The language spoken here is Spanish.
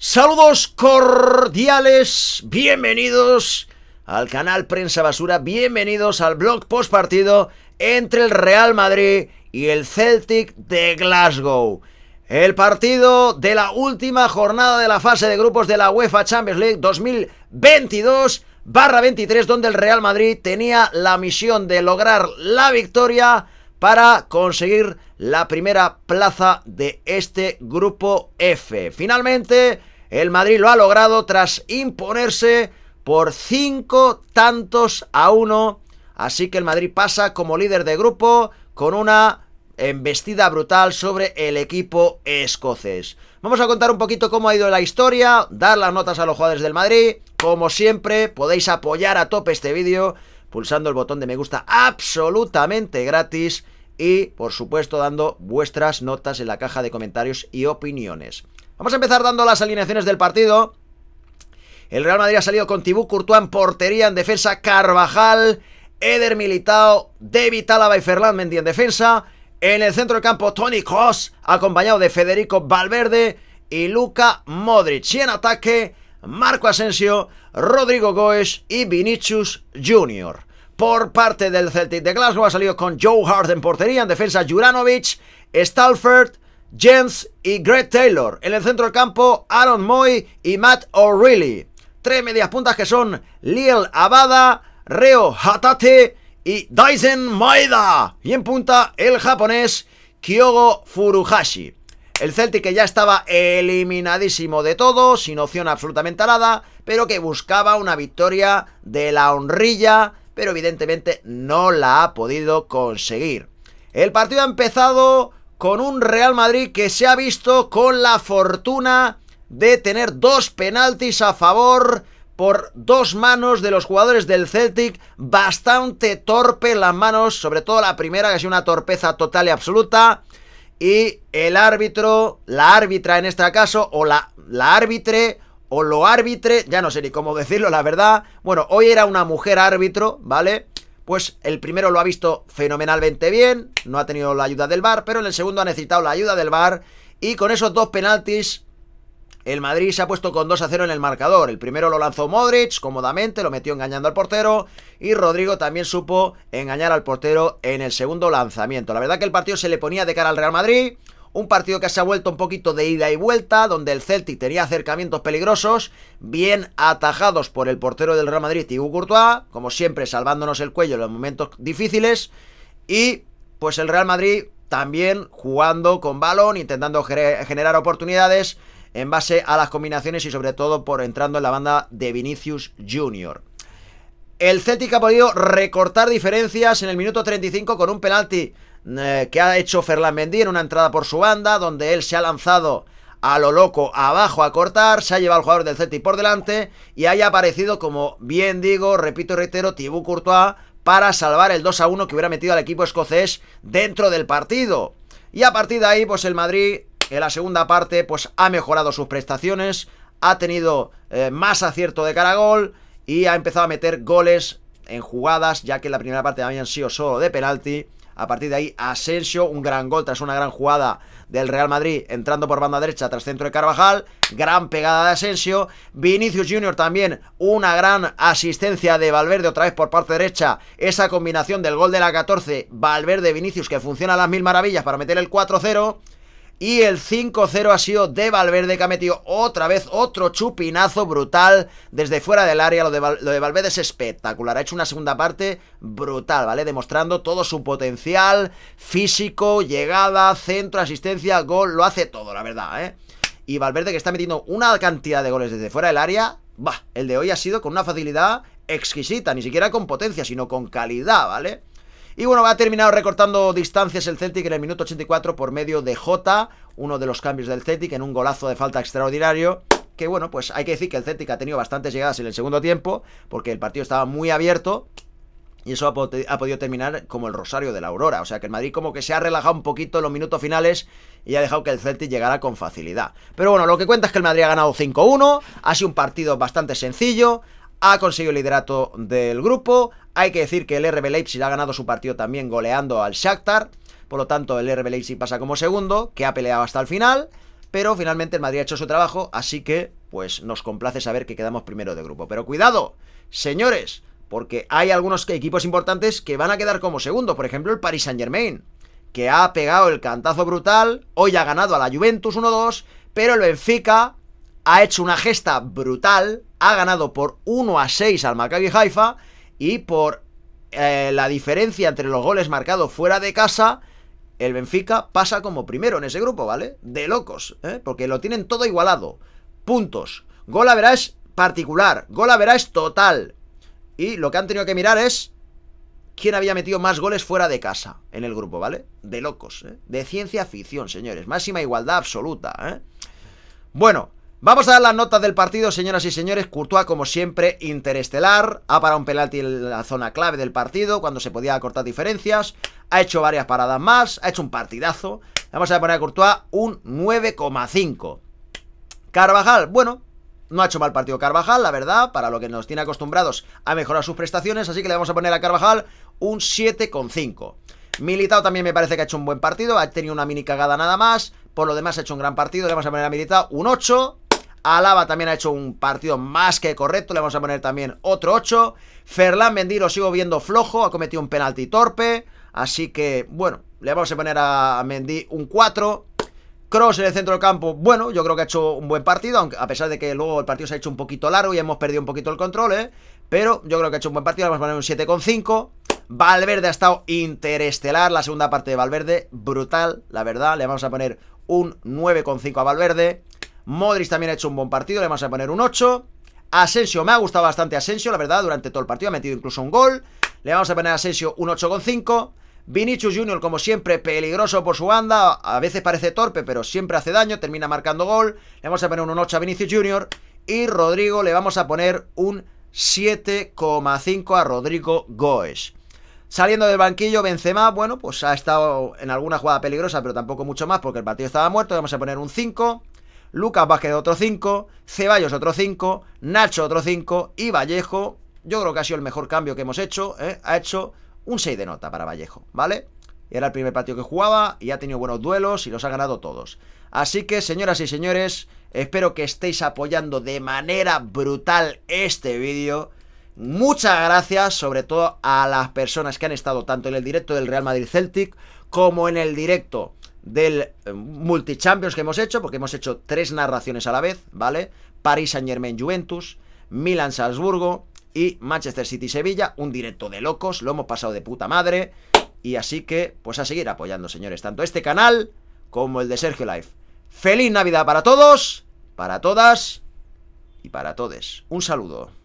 Saludos cordiales, bienvenidos al canal Prensa Basura, bienvenidos al blog post partido entre el Real Madrid y el Celtic de Glasgow. El partido de la última jornada de la fase de grupos de la UEFA Champions League 2022 23 donde el Real Madrid tenía la misión de lograr la victoria para conseguir la primera plaza de este grupo F. Finalmente, el Madrid lo ha logrado tras imponerse por cinco tantos a uno. Así que el Madrid pasa como líder de grupo con una embestida brutal sobre el equipo escocés. Vamos a contar un poquito cómo ha ido la historia, dar las notas a los jugadores del Madrid. Como siempre, podéis apoyar a tope este vídeo pulsando el botón de me gusta absolutamente gratis y, por supuesto, dando vuestras notas en la caja de comentarios y opiniones. Vamos a empezar dando las alineaciones del partido. El Real Madrid ha salido con Tibú Courtois en portería, en defensa Carvajal, Eder Militao, David Álava y Ferland Mendy en defensa. En el centro del campo Tony Kroos, acompañado de Federico Valverde y Luca Modric. Y en ataque Marco Asensio, Rodrigo Goes y Vinicius Jr. Por parte del Celtic de Glasgow ha salido con Joe Hart en portería, en defensa Juranovic, Stalford, Jens y Greg Taylor. En el centro del campo, Aaron Moy y Matt O'Reilly. Tres medias puntas que son Liel Abada, Reo Hatate y Dyson Maeda. Y en punta, el japonés Kyogo Furuhashi. El Celtic que ya estaba eliminadísimo de todo, sin opción absolutamente nada, pero que buscaba una victoria de la honrilla, pero evidentemente no la ha podido conseguir. El partido ha empezado con un Real Madrid que se ha visto con la fortuna de tener dos penaltis a favor por dos manos de los jugadores del Celtic, bastante torpe las manos, sobre todo la primera que ha sido una torpeza total y absoluta, y el árbitro, la árbitra en este caso, o la, la o lo árbitre, ya no sé ni cómo decirlo, la verdad. Bueno, hoy era una mujer árbitro, ¿vale? pues el primero lo ha visto fenomenalmente bien, no ha tenido la ayuda del VAR, pero en el segundo ha necesitado la ayuda del VAR y con esos dos penaltis el Madrid se ha puesto con 2 a 0 en el marcador. El primero lo lanzó Modric cómodamente, lo metió engañando al portero. Y Rodrigo también supo engañar al portero en el segundo lanzamiento. La verdad que el partido se le ponía de cara al Real Madrid. Un partido que se ha vuelto un poquito de ida y vuelta, donde el Celtic tenía acercamientos peligrosos, bien atajados por el portero del Real Madrid, Thibaut Courtois, como siempre salvándonos el cuello en los momentos difíciles, y pues el Real Madrid también jugando con balón, intentando generar oportunidades en base a las combinaciones y sobre todo por entrando en la banda de Vinicius Jr. El Celtic ha podido recortar diferencias en el minuto 35 con un penalti eh, que ha hecho Ferlamendi en una entrada por su banda, donde él se ha lanzado a lo loco abajo a cortar, se ha llevado al jugador del Celtic por delante y haya aparecido, como bien digo, repito y reitero, Thibaut Courtois para salvar el 2 a 1 que hubiera metido al equipo escocés dentro del partido. Y a partir de ahí, pues el Madrid en la segunda parte pues ha mejorado sus prestaciones, ha tenido eh, más acierto de cara a gol y ha empezado a meter goles en jugadas, ya que en la primera parte habían sido solo de penalti a partir de ahí, Asensio, un gran gol tras una gran jugada del Real Madrid, entrando por banda derecha tras centro de Carvajal, gran pegada de Asensio, Vinicius Junior también, una gran asistencia de Valverde otra vez por parte derecha, esa combinación del gol de la 14, Valverde-Vinicius que funciona a las mil maravillas para meter el 4-0. Y el 5-0 ha sido de Valverde que ha metido otra vez otro chupinazo brutal desde fuera del área. Lo de, Valverde es espectacular. Ha hecho una segunda parte brutal, ¿vale? Demostrando todo su potencial físico, llegada, centro, asistencia, gol. Lo hace todo, la verdad, ¿eh? Y Valverde que está metiendo una cantidad de goles desde fuera del área. Bah, el de hoy ha sido con una facilidad exquisita. Ni siquiera con potencia, sino con calidad, ¿vale? Y bueno, ha terminado recortando distancias el Celtic en el minuto 84 por medio de Jota, uno de los cambios del Celtic en un golazo de falta extraordinario que bueno, pues hay que decir que el Celtic ha tenido bastantes llegadas en el segundo tiempo, porque el partido estaba muy abierto. Y eso ha, podido terminar como el Rosario de la Aurora. O sea que el Madrid como que se ha relajado un poquito en los minutos finales y ha dejado que el Celtic llegara con facilidad. Pero bueno, lo que cuenta es que el Madrid ha ganado 5-1. Ha sido un partido bastante sencillo ha conseguido el liderato del grupo. Hay que decir que el RB Leipzig ha ganado su partido también goleando al Shakhtar. Por lo tanto, el RB Leipzig pasa como segundo, que ha peleado hasta el final. Pero finalmente el Madrid ha hecho su trabajo, así que pues nos complace saber que quedamos primero de grupo. Pero cuidado, señores, porque hay algunos equipos importantes que van a quedar como segundo. Por ejemplo, el Paris Saint Germain, que ha pegado el cantazo brutal. Hoy ha ganado a la Juventus 1-2, pero el Benfica ha hecho una gesta brutal, ha ganado por 1 a 6 al Maccabi Haifa y por eh, la diferencia entre los goles marcados fuera de casa, el Benfica pasa como primero en ese grupo, ¿vale? De locos, ¿eh? porque lo tienen todo igualado. Puntos, gol a es particular, gol a es total. Y lo que han tenido que mirar es quién había metido más goles fuera de casa en el grupo, ¿vale? De locos, ¿eh? De ciencia ficción, señores. Máxima igualdad absoluta, ¿eh? Bueno, Vamos a dar las notas del partido, señoras y señores. Courtois, como siempre, interestelar. Ha parado un penalti en la zona clave del partido, cuando se podía cortar diferencias. Ha hecho varias paradas más, ha hecho un partidazo. Vamos a poner a Courtois un 9,5. Carvajal, bueno, no ha hecho mal partido Carvajal, la verdad, para lo que nos tiene acostumbrados a mejorar sus prestaciones, así que le vamos a poner a Carvajal un 7,5. Militao también me parece que ha hecho un buen partido, ha tenido una mini cagada nada más, por lo demás ha hecho un gran partido, le vamos a poner a Militao un 8, Alaba también ha hecho un partido más que correcto, le vamos a poner también otro 8. Ferland Mendy lo sigo viendo flojo, ha cometido un penalti torpe, así que bueno, le vamos a poner a Mendy un 4. Cross en el centro del campo, bueno, yo creo que ha hecho un buen partido, aunque a pesar de que luego el partido se ha hecho un poquito largo y hemos perdido un poquito el control, ¿eh? pero yo creo que ha hecho un buen partido, le vamos a poner un 7,5. Valverde ha estado interestelar, la segunda parte de Valverde, brutal, la verdad, le vamos a poner un 9,5 a Valverde. Modric también ha hecho un buen partido, le vamos a poner un 8. Asensio, me ha gustado bastante Asensio, la verdad, durante todo el partido ha metido incluso un gol. Le vamos a poner a Asensio un 8,5. Vinicius Junior, como siempre, peligroso por su banda. A veces parece torpe, pero siempre hace daño. Termina marcando gol. Le vamos a poner un 8 a Vinicius Junior. Y Rodrigo le vamos a poner un 7,5 a Rodrigo Goes. Saliendo del banquillo, Benzema, bueno, pues ha estado en alguna jugada peligrosa, pero tampoco mucho más porque el partido estaba muerto. Le vamos a poner un 5. Lucas Vázquez otro 5, Ceballos otro 5, Nacho otro 5 y Vallejo, yo creo que ha sido el mejor cambio que hemos hecho, ¿eh? ha hecho un 6 de nota para Vallejo, ¿vale? Era el primer partido que jugaba y ha tenido buenos duelos y los ha ganado todos. Así que, señoras y señores, espero que estéis apoyando de manera brutal este vídeo. Muchas gracias, sobre todo a las personas que han estado tanto en el directo del Real Madrid Celtic como en el directo del eh, multichampions que hemos hecho, porque hemos hecho tres narraciones a la vez, ¿vale? París Saint Germain Juventus, Milan Salzburgo y Manchester City Sevilla, un directo de locos, lo hemos pasado de puta madre. Y así que, pues a seguir apoyando, señores, tanto este canal como el de Sergio Life. ¡Feliz Navidad para todos! para todas y para todes. Un saludo.